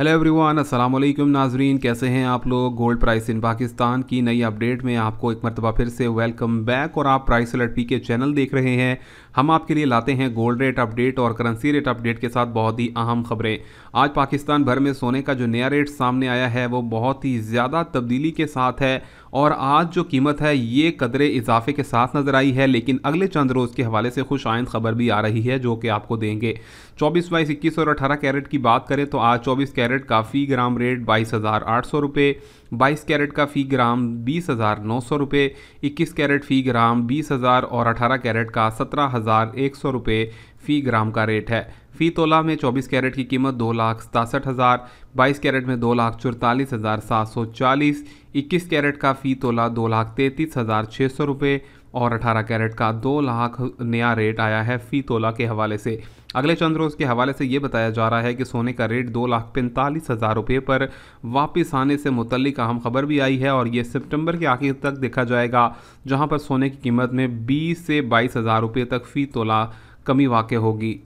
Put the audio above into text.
hello everyone अस्सलाम वालेकुम नाजरीन कैसे हैं आप लोग गोल्ड प्राइस इन पाकिस्तान की नई अपडेट में आपको एक मरतबा फिर से वेलकम बैक और आप price alert P K channel देख रहे हैं हम आपके लिए लाते हैं गोल्ड रेट अपडेट और करेंसी रेट अपडेट के साथ बहुत ही अहम खबरें आज पाकिस्तान भर में सोने का जो नया रेट सामने आया है वो बहुत ही ज़्यादा तब्दीली के साथ है और आज जो कीमत है ये कदरे इजाफे के साथ नज़र आई है लेकिन अगले चंद रोज़ के हवाले से खुश आयन खबर भी आ रही है जो कि आपको देंगे चौबीस बाईस इक्कीस और अठारह कैरेट की बात करें तो आज चौबीस कैरेट कैरेट का फ़ी ग्राम रेट बाईस हज़ार आठ सौ रुपये बाईस कैरेट का फ़ी ग्राम बीस हज़ार नौ सौ रुपये इक्कीस कैरेट फ़ी ग्राम बीस हज़ार और अठारह कैरेट का सत्रह हज़ार एक सौ रुपये फ़ी ग्राम का रेट है फ़ी तोला में 24 कैरेट की कीमत दो लाख सतासठ हज़ार बाईस कैरेट में दो लाख चौतालीस हज़ार सात सौ चालीस इक्कीस कैरेट का फ़ी तोला दो लाख तैंतीस हज़ार छः सौ रुपये और 18 कैरेट का दो लाख नया रेट आया है फ़ी तोला के हवाले से अगले चंद रोज़ के हवाले से ये बताया जा रहा है कि सोने का रेट दो लाख पैंतालीस हज़ार रुपये पर वापस आने से मुतलिक अहम खबर भी आई है और ये सितंबर के आखिर तक देखा जाएगा जहां पर सोने की कीमत में 20 से बाईस हज़ार रुपये तक फ़ी तोला कमी वाक़ होगी